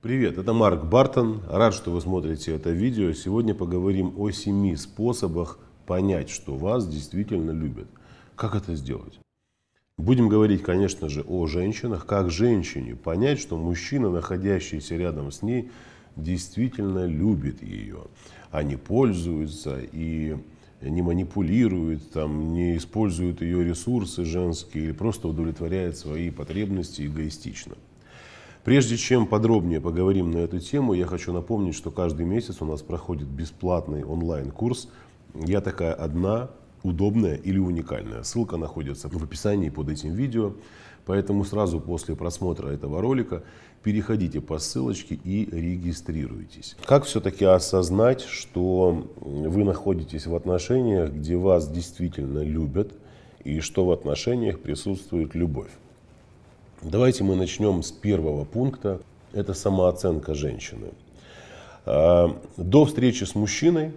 Привет, это Марк Бартон. Рад, что вы смотрите это видео. Сегодня поговорим о семи способах понять, что вас действительно любят. Как это сделать? Будем говорить, конечно же, о женщинах. Как женщине понять, что мужчина, находящийся рядом с ней, действительно любит ее, а не пользуется и не манипулирует, там, не использует ее ресурсы женские или просто удовлетворяет свои потребности эгоистично – Прежде чем подробнее поговорим на эту тему, я хочу напомнить, что каждый месяц у нас проходит бесплатный онлайн-курс «Я такая одна, удобная или уникальная». Ссылка находится в описании под этим видео, поэтому сразу после просмотра этого ролика переходите по ссылочке и регистрируйтесь. Как все-таки осознать, что вы находитесь в отношениях, где вас действительно любят, и что в отношениях присутствует любовь? Давайте мы начнем с первого пункта. Это самооценка женщины. А, до встречи с мужчиной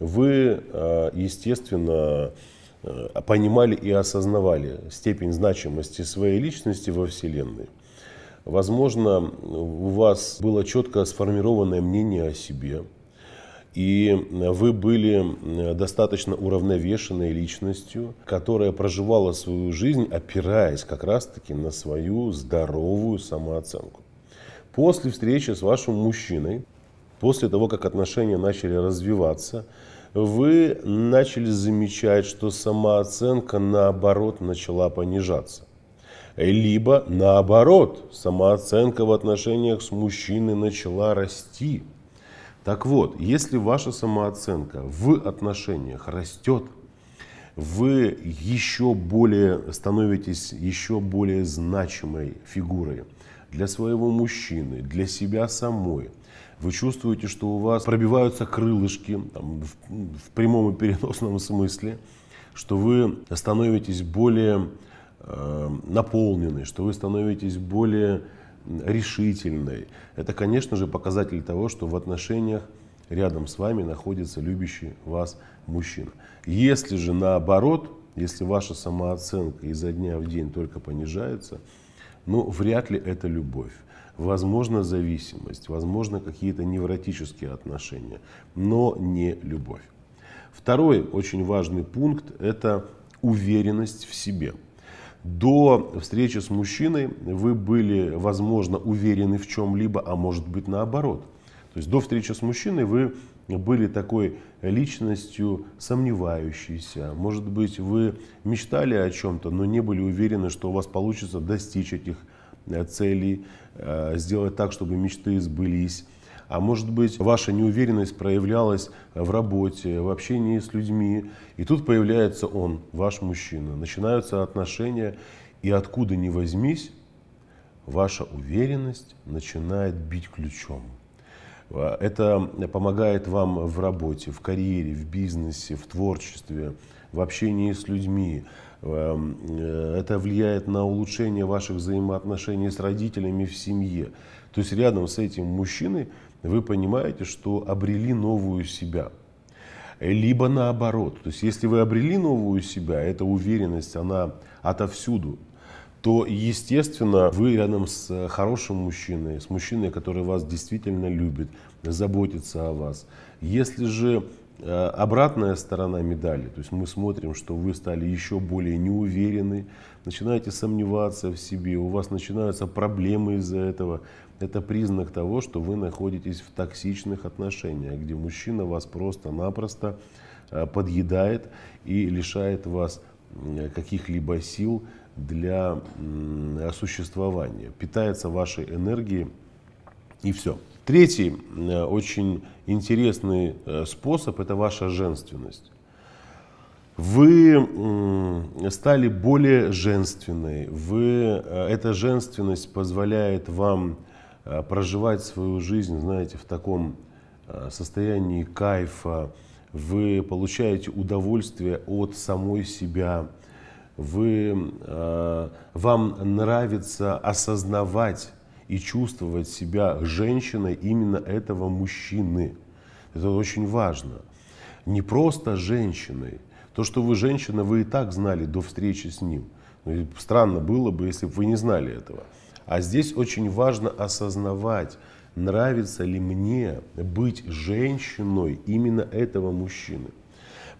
вы, а, естественно, а, понимали и осознавали степень значимости своей личности во Вселенной. Возможно, у вас было четко сформированное мнение о себе, и э, вы были э, достаточно уравновешенной личностью, которая проживала свою жизнь, опираясь как раз-таки на свою здоровую самооценку. После встречи с вашим мужчиной, после того, как отношения начали развиваться, вы начали замечать, что самооценка наоборот начала понижаться. Либо наоборот, самооценка в отношениях с мужчиной начала расти – так вот, если ваша самооценка в отношениях растет, вы еще более становитесь еще более значимой фигурой для своего мужчины, для себя самой. Вы чувствуете, что у вас пробиваются крылышки там, в, в прямом и переносном смысле, что вы становитесь более э, наполнены, что вы становитесь более решительной. Это, конечно же, показатель того, что в отношениях рядом с вами находится любящий вас мужчина. Если же наоборот, если ваша самооценка изо дня в день только понижается, ну, вряд ли это любовь. Возможно, зависимость, возможно, какие-то невротические отношения, но не любовь. Второй очень важный пункт – это уверенность в себе – до встречи с мужчиной вы были, возможно, уверены в чем-либо, а может быть наоборот. То есть до встречи с мужчиной вы были такой личностью сомневающейся. Может быть, вы мечтали о чем-то, но не были уверены, что у вас получится достичь этих э, целей, э, сделать так, чтобы мечты сбылись а может быть, ваша неуверенность проявлялась в работе, в общении с людьми. И тут появляется он, ваш мужчина. Начинаются отношения, и откуда ни возьмись, ваша уверенность начинает бить ключом. А, это помогает вам в работе, в карьере, в бизнесе, в творчестве, в общении с людьми. А, э, это влияет на улучшение ваших взаимоотношений с родителями в семье. То есть рядом с этим мужчиной вы понимаете, что обрели новую себя. Либо наоборот, то есть если вы обрели новую себя, эта уверенность, она отовсюду, то, естественно, вы рядом с хорошим мужчиной, с мужчиной, который вас действительно любит, заботится о вас. Если же Э, обратная сторона медали. То есть мы смотрим, что вы стали еще более неуверены, начинаете сомневаться в себе, у вас начинаются проблемы из-за этого. Это признак того, что вы находитесь в токсичных отношениях, где мужчина вас просто-напросто э, подъедает и лишает вас каких-либо сил для существования, питается вашей энергией и все. Третий э, очень интересный э, способ – это ваша женственность. Вы стали более женственной. Вы, э, эта женственность позволяет вам проживать свою жизнь, знаете, в таком состоянии кайфа. Вы получаете удовольствие от самой себя. Вы, вам нравится осознавать и чувствовать себя женщиной именно этого мужчины. Это очень важно. Не просто женщиной. То, что вы женщина, вы и так знали до встречи с ним. Ну, странно было бы, если бы вы не знали этого. А здесь очень важно осознавать, нравится ли мне быть женщиной именно этого мужчины.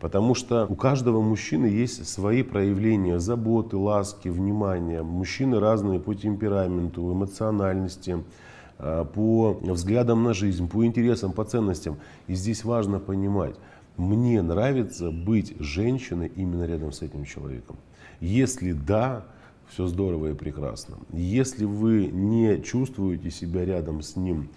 Потому что у каждого мужчины есть свои проявления заботы, ласки, внимания. Мужчины разные по темпераменту, эмоциональности, э, по взглядам на жизнь, по интересам, по ценностям. И здесь важно понимать, мне нравится быть женщиной именно рядом с этим человеком. Если да, все здорово и прекрасно. Если вы не чувствуете себя рядом с ним,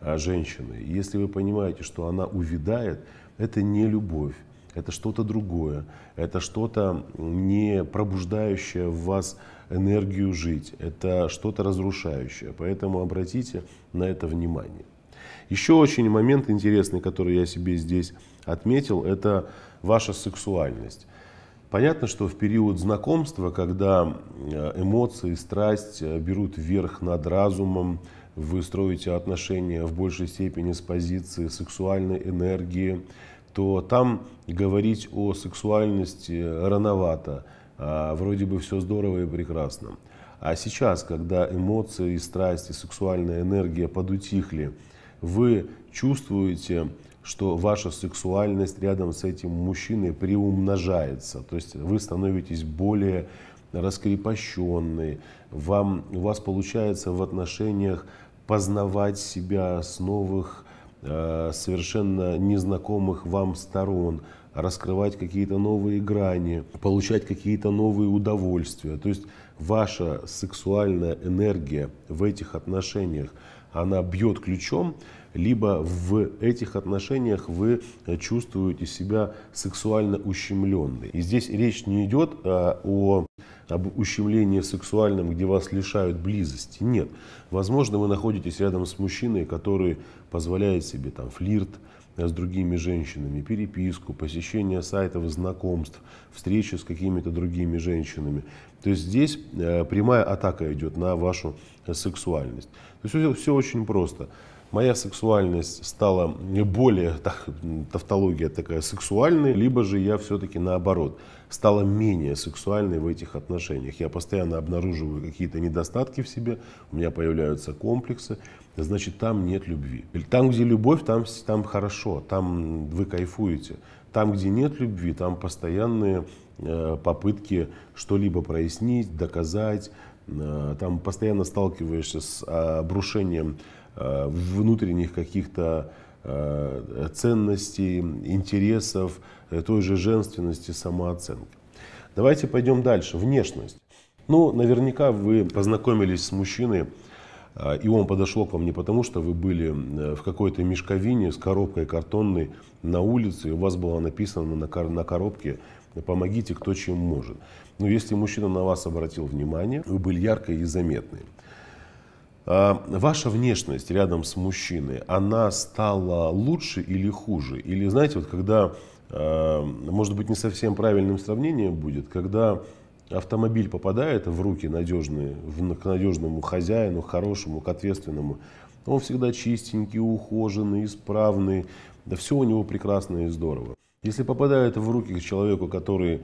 э, женщиной, если вы понимаете, что она увядает, это не любовь, это что-то другое, это что-то не пробуждающее в вас энергию жить, это что-то разрушающее. Поэтому обратите на это внимание. Еще очень момент интересный, который я себе здесь отметил, это ваша сексуальность. Понятно, что в период знакомства, когда э, эмоции, страсть э, берут верх над разумом, вы строите отношения в большей степени с позиции сексуальной энергии, то там говорить о сексуальности рановато. А, вроде бы все здорово и прекрасно. А сейчас, когда эмоции, страсти, сексуальная энергия подутихли, вы чувствуете, что ваша сексуальность рядом с этим мужчиной приумножается. То есть вы становитесь более раскрепощенный, вам, у вас получается в отношениях познавать себя с новых Э, совершенно незнакомых вам сторон, раскрывать какие-то новые грани, получать какие-то новые удовольствия. То есть ваша сексуальная энергия в этих отношениях, она бьет ключом, либо в этих отношениях вы чувствуете себя сексуально ущемленной. И здесь речь не идет а, о об ущемлении сексуальном, где вас лишают близости. Нет. Возможно, вы находитесь рядом с мужчиной, который позволяет себе там флирт, Э, с другими женщинами, переписку, посещение сайтов знакомств, встречи с какими-то другими женщинами. То есть здесь э, прямая атака идет на вашу э, сексуальность. То есть все, очень просто моя сексуальность стала более, так, тавтология такая, сексуальной, либо же я все-таки наоборот стала менее сексуальной в этих отношениях. Я постоянно обнаруживаю какие-то недостатки в себе, у меня появляются комплексы, значит там нет любви. Там, где любовь, там, там хорошо, там вы кайфуете. Там, где нет любви, там постоянные э, попытки что-либо прояснить, доказать, Э, там постоянно сталкиваешься с а, обрушением э, внутренних каких-то э, ценностей, интересов, той же женственности, самооценки. Давайте пойдем дальше. Внешность. Ну, наверняка вы познакомились с мужчиной, и он подошел к вам не потому, что вы были в какой-то мешковине с коробкой картонной на улице, и у вас было написано на коробке Помогите, кто чем может. Но если мужчина на вас обратил внимание, вы были яркой и заметной. А, ваша внешность рядом с мужчиной, она стала лучше или хуже? Или, знаете, вот когда, а, может быть, не совсем правильным сравнением будет, когда автомобиль попадает в руки надежные, к надежному хозяину, хорошему, к ответственному, он всегда чистенький, ухоженный, исправный, да все у него прекрасно и здорово. Если попадает в руки к человеку, который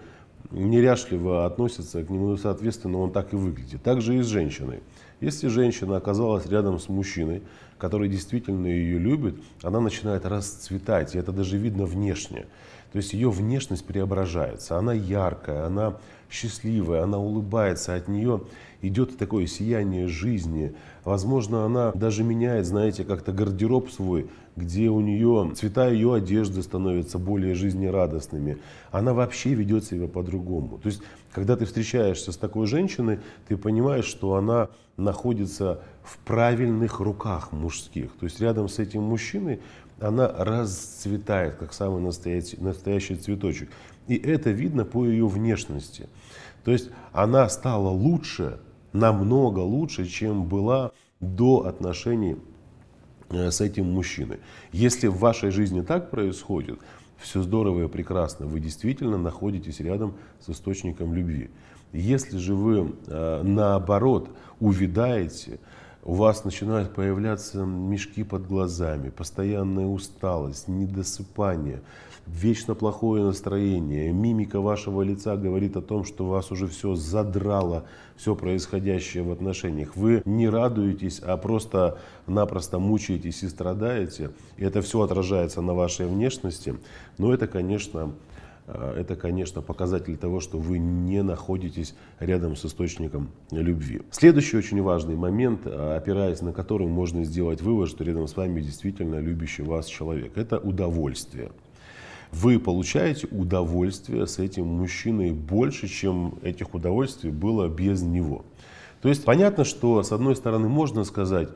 неряшливо относится к нему, соответственно, он так и выглядит. Так же и с женщиной. Если женщина оказалась рядом с мужчиной, который действительно ее любит, она начинает расцветать, и это даже видно внешне. То есть ее внешность преображается, она яркая, она счастливая, она улыбается, от нее идет такое сияние жизни. Возможно, она даже меняет, знаете, как-то гардероб свой где у нее цвета ее одежды становятся более жизнерадостными. Она вообще ведет себя по-другому. То есть, когда ты встречаешься с такой женщиной, ты понимаешь, что она находится в правильных руках мужских. То есть рядом с этим мужчиной она расцветает, как самый настоящий, настоящий цветочек. И это видно по ее внешности. То есть она стала лучше, намного лучше, чем была до отношений Э, с этим мужчиной. Если в вашей жизни так происходит, все здорово и прекрасно, вы действительно находитесь рядом с источником любви. Если же вы э, наоборот увядаете, у вас начинают появляться мешки под глазами, постоянная усталость, недосыпание, вечно плохое настроение, мимика вашего лица говорит о том, что вас уже все задрало, все происходящее в отношениях. Вы не радуетесь, а просто-напросто мучаетесь и страдаете. И это все отражается на вашей внешности. Но это, конечно, а, это, конечно, показатель того, что вы не находитесь рядом с источником любви. Следующий очень важный момент, а, опираясь на который можно сделать вывод, что рядом с вами действительно любящий вас человек, это удовольствие. Вы получаете удовольствие с этим мужчиной больше, чем этих удовольствий было без него. То есть понятно, что с одной стороны можно сказать,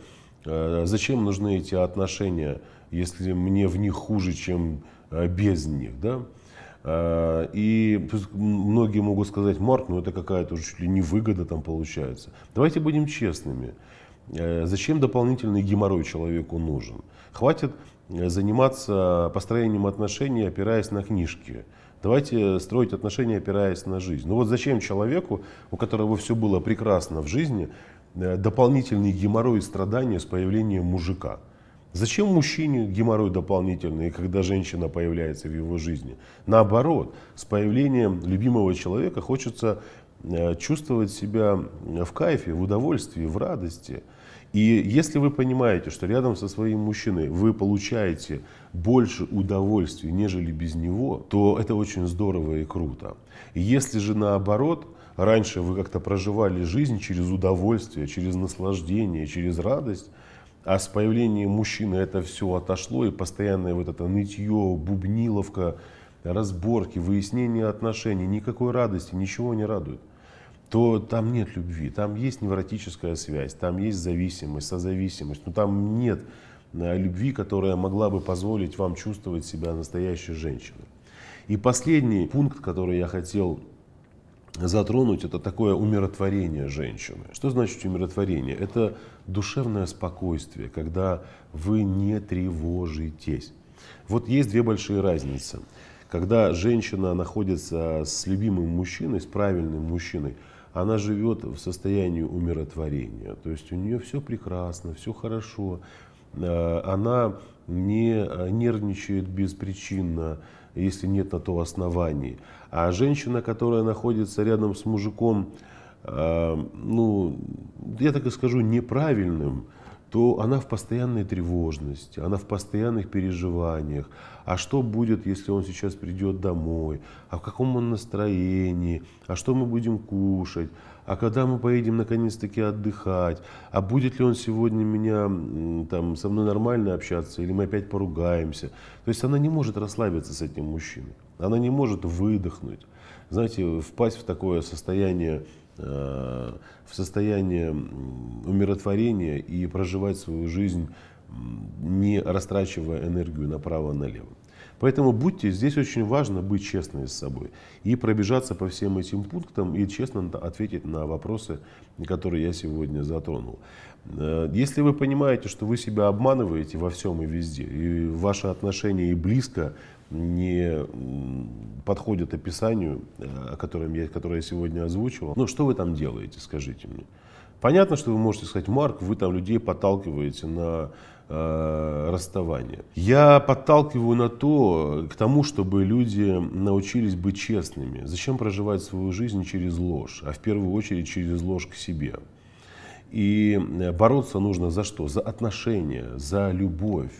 а, зачем нужны эти отношения, если мне в них хуже, чем без них, да? Э, и многие могут сказать, Марк, ну это какая-то уже чуть ли не выгода там получается. Давайте будем честными. Э, зачем дополнительный геморрой человеку нужен? Хватит э, заниматься построением отношений, опираясь на книжки. Давайте строить отношения, опираясь на жизнь. Ну вот зачем человеку, у которого все было прекрасно в жизни, дополнительный геморрой и страдания с появлением мужика? Зачем мужчине геморрой дополнительный, когда женщина появляется в его жизни? Наоборот, с появлением любимого человека хочется э, чувствовать себя в кайфе, в удовольствии, в радости. И если вы понимаете, что рядом со своим мужчиной вы получаете больше удовольствия, нежели без него, то это очень здорово и круто. Если же наоборот, раньше вы как-то проживали жизнь через удовольствие, через наслаждение, через радость, а с появлением мужчины это все отошло, и постоянное вот это нытье, бубниловка, разборки, выяснение отношений, никакой радости, ничего не радует то там нет любви, там есть невротическая связь, там есть зависимость, созависимость, но там нет э, любви, которая могла бы позволить вам чувствовать себя настоящей женщиной. И последний пункт, который я хотел затронуть, это такое умиротворение женщины. Что значит умиротворение? Это душевное спокойствие, когда вы не тревожитесь. Вот есть две большие разницы. Когда женщина находится с любимым мужчиной, с правильным мужчиной, она живет в состоянии умиротворения. То есть у нее все прекрасно, все хорошо. Э, она не э, нервничает беспричинно, если нет на то оснований. А женщина, которая находится рядом с мужиком, э, ну, я так и скажу, неправильным, то она в постоянной тревожности, она в постоянных переживаниях. А что будет, если он сейчас придет домой? А в каком он настроении? А что мы будем кушать? А когда мы поедем наконец-таки отдыхать? А будет ли он сегодня меня там со мной нормально общаться или мы опять поругаемся? То есть она не может расслабиться с этим мужчиной. Она не может выдохнуть. Знаете, впасть в такое состояние Э, в состоянии умиротворения и проживать свою жизнь, не растрачивая энергию направо-налево. Поэтому будьте, здесь очень важно быть честными с собой и пробежаться по всем этим пунктам и честно ответить на вопросы, которые я сегодня затронул. Э, если вы понимаете, что вы себя обманываете во всем и везде, и ваши отношения и близко не подходят описанию, э, о котором я, которое я сегодня озвучивал. Ну, что вы там делаете, скажите мне. Понятно, что вы можете сказать, Марк, вы там людей подталкиваете на э, расставание. Я подталкиваю на то, э, к тому, чтобы люди научились быть честными. Зачем проживать свою жизнь через ложь, а в первую очередь через ложь к себе. И э, бороться нужно за что? За отношения, за любовь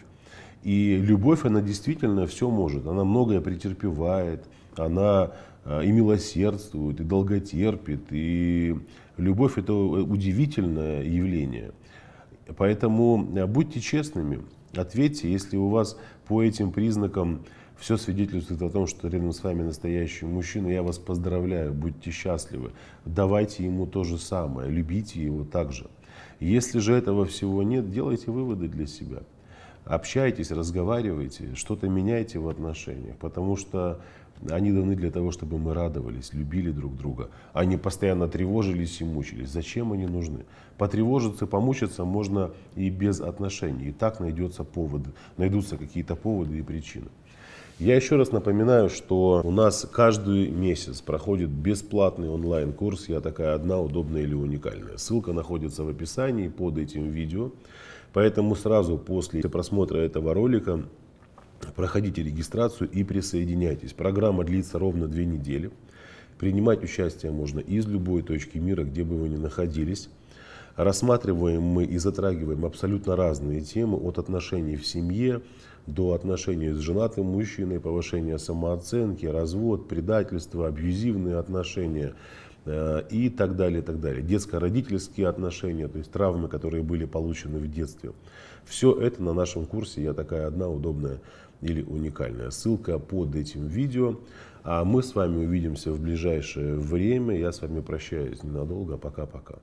и любовь, она действительно все может. Она многое претерпевает, она э, и милосердствует, и долготерпит. И любовь – это э, удивительное явление. Поэтому э, будьте честными, ответьте, если у вас по этим признакам все свидетельствует о том, что рядом с вами настоящий мужчина. Я вас поздравляю, будьте счастливы. Давайте ему то же самое, любите его также. Если же этого всего нет, делайте выводы для себя общайтесь, разговаривайте, что-то меняйте в отношениях, потому что они даны для того, чтобы мы радовались, любили друг друга. Они постоянно тревожились и мучились. Зачем они нужны? Потревожиться, помучиться можно и без отношений. И так найдется повод, найдутся какие-то поводы и причины. Я еще раз напоминаю, что у нас каждый месяц проходит бесплатный онлайн-курс «Я такая одна, удобная или уникальная». Ссылка находится в описании под этим видео. Поэтому сразу после просмотра этого ролика проходите регистрацию и присоединяйтесь. Программа длится ровно две недели. Принимать участие можно из любой точки мира, где бы вы ни находились. Рассматриваем мы и затрагиваем абсолютно разные темы, от отношений в семье до отношений с женатым мужчиной, повышения самооценки, развод, предательство, абьюзивные отношения – Э, и так далее, и так далее. Детско-родительские отношения, то есть травмы, которые были получены в детстве. Все это на нашем курсе «Я такая одна удобная или уникальная». Ссылка под этим видео. А мы с вами увидимся в ближайшее время. Я с вами прощаюсь ненадолго. Пока-пока.